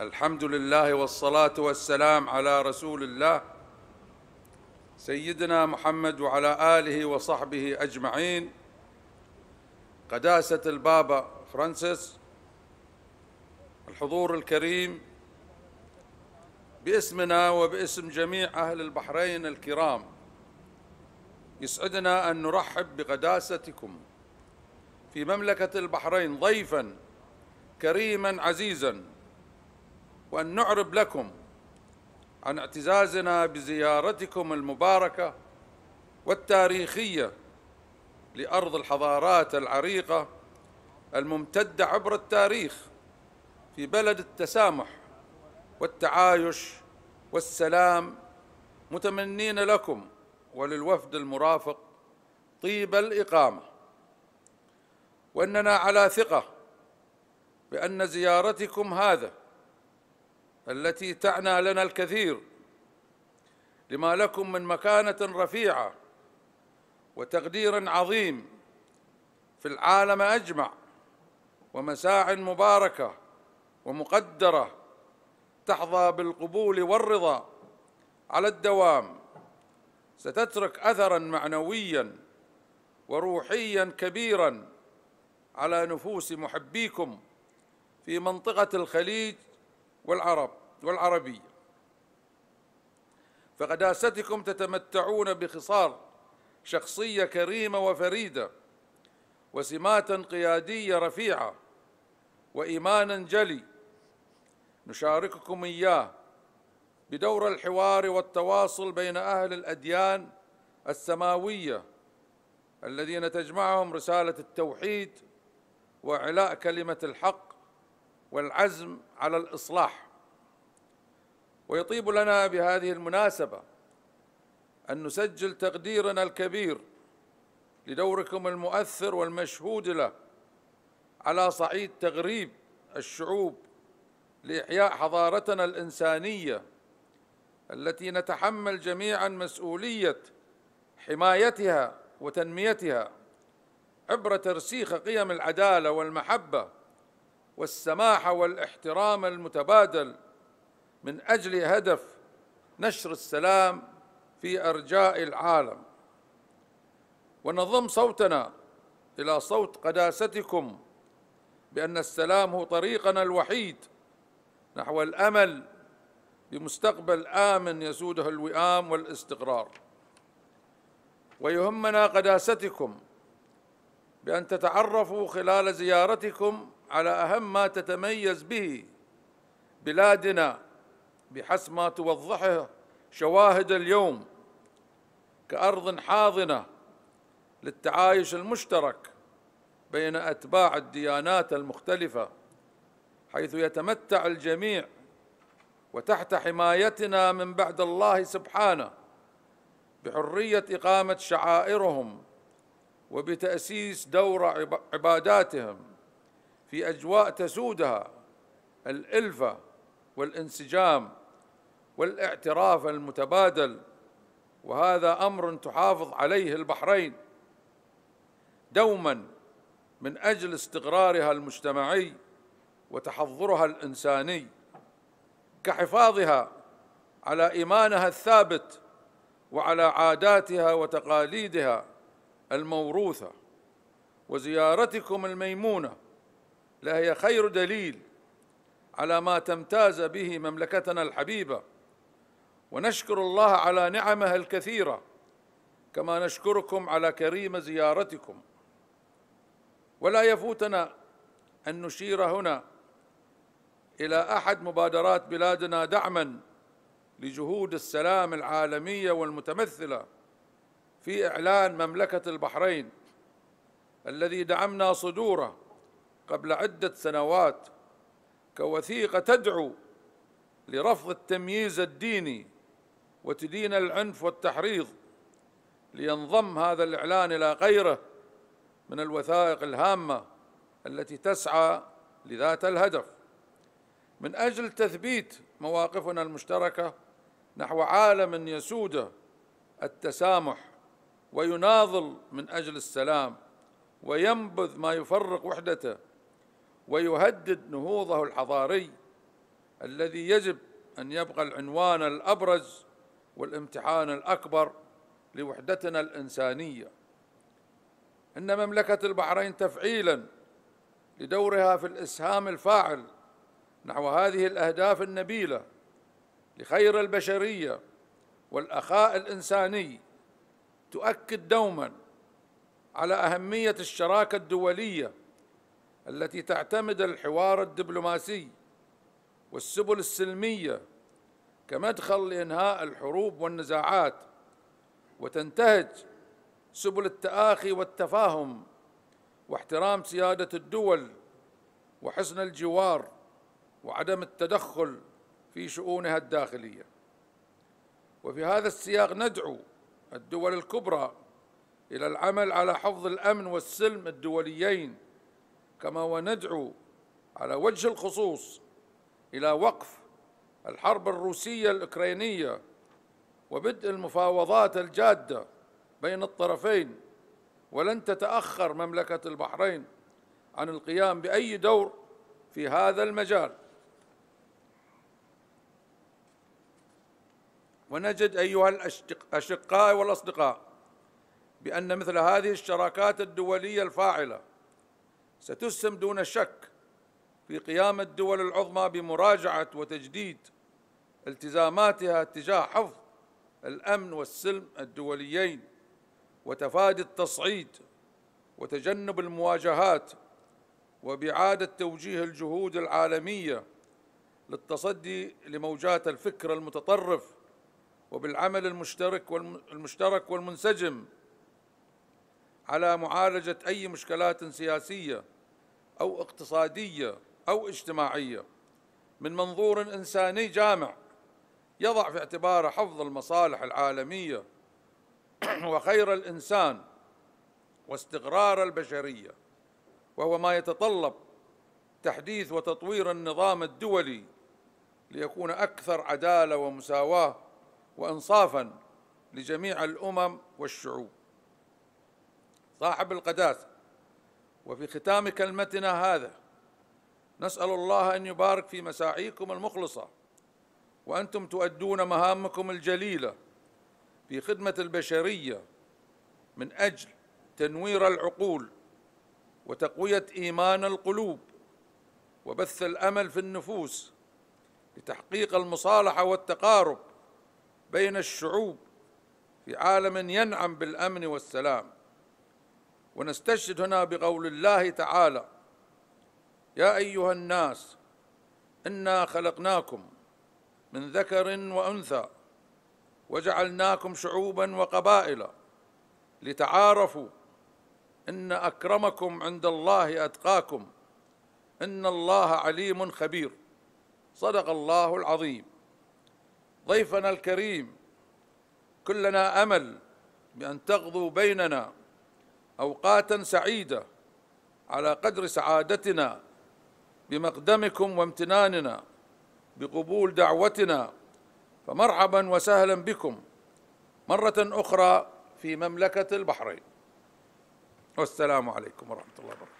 الحمد لله والصلاة والسلام على رسول الله سيدنا محمد وعلى آله وصحبه أجمعين قداسة البابا فرانسيس الحضور الكريم باسمنا وباسم جميع أهل البحرين الكرام يسعدنا أن نرحب بقداستكم في مملكة البحرين ضيفاً كريماً عزيزاً وأن نعرب لكم عن اعتزازنا بزيارتكم المباركة والتاريخية لأرض الحضارات العريقة الممتدة عبر التاريخ في بلد التسامح والتعايش والسلام متمنين لكم وللوفد المرافق طيب الإقامة وأننا على ثقة بأن زيارتكم هذا التي تعنى لنا الكثير لما لكم من مكانة رفيعة وتقدير عظيم في العالم أجمع ومساع مباركة ومقدرة تحظى بالقبول والرضا على الدوام ستترك أثرا معنويا وروحيا كبيرا على نفوس محبيكم في منطقة الخليج والعرب والعربية فقداستكم تتمتعون بخصال شخصية كريمة وفريدة وسمات قيادية رفيعة وإيمانا جلي نشارككم إياه بدور الحوار والتواصل بين أهل الأديان السماوية الذين تجمعهم رسالة التوحيد وإعلاء كلمة الحق والعزم على الإصلاح ويطيب لنا بهذه المناسبة أن نسجل تقديرنا الكبير لدوركم المؤثر والمشهود له على صعيد تغريب الشعوب لإحياء حضارتنا الإنسانية التي نتحمل جميعا مسؤولية حمايتها وتنميتها عبر ترسيخ قيم العدالة والمحبة والسماحه والاحترام المتبادل من اجل هدف نشر السلام في ارجاء العالم ونضم صوتنا الى صوت قداستكم بان السلام هو طريقنا الوحيد نحو الامل بمستقبل امن يسوده الوئام والاستقرار ويهمنا قداستكم بان تتعرفوا خلال زيارتكم على أهم ما تتميز به بلادنا بحسب ما توضحه شواهد اليوم كأرض حاضنة للتعايش المشترك بين أتباع الديانات المختلفة حيث يتمتع الجميع وتحت حمايتنا من بعد الله سبحانه بحرية إقامة شعائرهم وبتأسيس دور عباداتهم في أجواء تسودها الألفة والانسجام والاعتراف المتبادل وهذا أمر تحافظ عليه البحرين دوما من أجل استقرارها المجتمعي وتحضرها الإنساني كحفاظها على إيمانها الثابت وعلى عاداتها وتقاليدها الموروثه وزيارتكم الميمونه لهي خير دليل على ما تمتاز به مملكتنا الحبيبه ونشكر الله على نعمها الكثيره كما نشكركم على كريم زيارتكم ولا يفوتنا ان نشير هنا الى احد مبادرات بلادنا دعما لجهود السلام العالميه والمتمثله في اعلان مملكه البحرين الذي دعمنا صدوره قبل عدة سنوات كوثيقة تدعو لرفض التمييز الديني وتدين العنف والتحريض لينضم هذا الإعلان إلى غيره من الوثائق الهامة التي تسعى لذات الهدف من أجل تثبيت مواقفنا المشتركة نحو عالم يسوده التسامح ويناضل من أجل السلام وينبذ ما يفرق وحدته ويهدد نهوضه الحضاري الذي يجب أن يبقى العنوان الأبرز والامتحان الأكبر لوحدتنا الإنسانية إن مملكة البحرين تفعيلا لدورها في الإسهام الفاعل نحو هذه الأهداف النبيلة لخير البشرية والأخاء الإنساني تؤكد دوما على أهمية الشراكة الدولية التي تعتمد الحوار الدبلوماسي والسبل السلميه كمدخل لانهاء الحروب والنزاعات وتنتهج سبل التآخي والتفاهم واحترام سيادة الدول وحسن الجوار وعدم التدخل في شؤونها الداخلية وفي هذا السياق ندعو الدول الكبرى إلى العمل على حفظ الأمن والسلم الدوليين كما وندعو على وجه الخصوص إلى وقف الحرب الروسية الأوكرانية وبدء المفاوضات الجادة بين الطرفين ولن تتأخر مملكة البحرين عن القيام بأي دور في هذا المجال ونجد أيها الأشقاء والأصدقاء بأن مثل هذه الشراكات الدولية الفاعلة ستسهم دون شك في قيام الدول العظمى بمراجعة وتجديد التزاماتها تجاه حفظ الأمن والسلم الدوليين وتفادي التصعيد وتجنب المواجهات وبعادة توجيه الجهود العالمية للتصدي لموجات الفكر المتطرف وبالعمل المشترك والمشترك والمنسجم على معالجة أي مشكلات سياسية أو اقتصادية أو اجتماعية من منظور إنساني جامع يضع في اعتباره حفظ المصالح العالمية وخير الإنسان واستقرار البشرية وهو ما يتطلب تحديث وتطوير النظام الدولي ليكون أكثر عدالة ومساواة وإنصافا لجميع الأمم والشعوب صاحب القداسة وفي ختام كلمتنا هذا نسأل الله أن يبارك في مساعيكم المخلصة وأنتم تؤدون مهامكم الجليلة في خدمة البشرية من أجل تنوير العقول وتقوية إيمان القلوب وبث الأمل في النفوس لتحقيق المصالحة والتقارب بين الشعوب في عالم ينعم بالأمن والسلام ونستشهد هنا بقول الله تعالى يا أيها الناس إنا خلقناكم من ذكر وأنثى وجعلناكم شعوبا وقبائل لتعارفوا إن أكرمكم عند الله أتقاكم إن الله عليم خبير صدق الله العظيم ضيفنا الكريم كلنا أمل بأن تغضوا بيننا أوقاتا سعيدة على قدر سعادتنا بمقدمكم وامتناننا بقبول دعوتنا فمرحبا وسهلا بكم مرة أخرى في مملكة البحرين والسلام عليكم ورحمة الله وبركاته